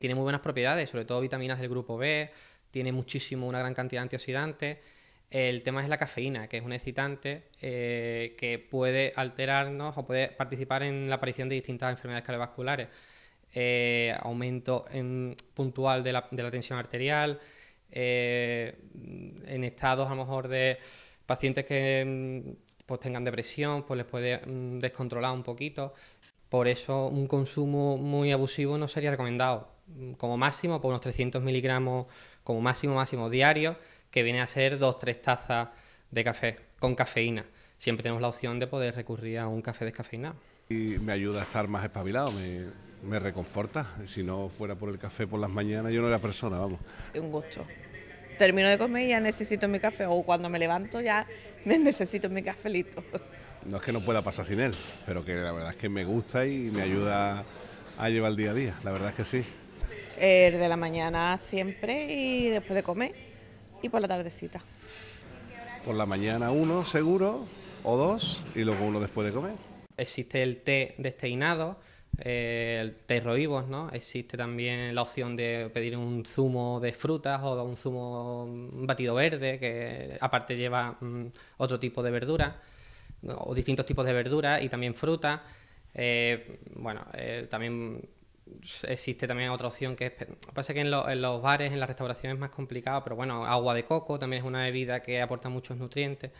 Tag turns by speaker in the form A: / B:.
A: tiene muy buenas propiedades, sobre todo vitaminas del grupo B, tiene muchísimo, una gran cantidad de antioxidantes. El tema es la cafeína, que es un excitante eh, que puede alterarnos o puede participar en la aparición de distintas enfermedades cardiovasculares. Eh, aumento puntual de la, tensión arterial, eh, en estados a lo mejor de pacientes que mm, pues tengan depresión, pues les puede mm, descontrolar un poquito. Por eso un consumo muy abusivo no sería recomendado como máximo, por pues unos 300 miligramos como máximo, máximo diario, que viene a ser dos, tres tazas de café con cafeína. Siempre tenemos la opción de poder recurrir a un
B: café descafeinado. Y me ayuda a estar más espabilado, me, reconforta. Si no fuera por el café por las mañanas, yo no era persona, vamos. Un gusto. Termino de comer y ya necesito
A: mi café, o cuando me levanto ya necesito mi cafelito.
B: No es que no pueda pasar sin él, pero que la verdad es que me gusta y me ayuda a llevar el día a día, la verdad es que sí
A: el eh, de la mañana siempre y después de comer y por la tardecita.
B: Por la mañana uno seguro o dos y luego uno después de comer.
A: Existe el té desteinado, eh, el té roibos, ¿no? Existe también la opción de pedir un zumo de frutas o un zumo batido verde que aparte lleva mm, otro tipo de verdura o distintos tipos de verduras y también fruta. Eh, bueno, también existe también otra opción que es. Pasa que en, en, los bares, en la restauración es más complicado, pero bueno, agua de coco también es una bebida que aporta muchos nutrientes.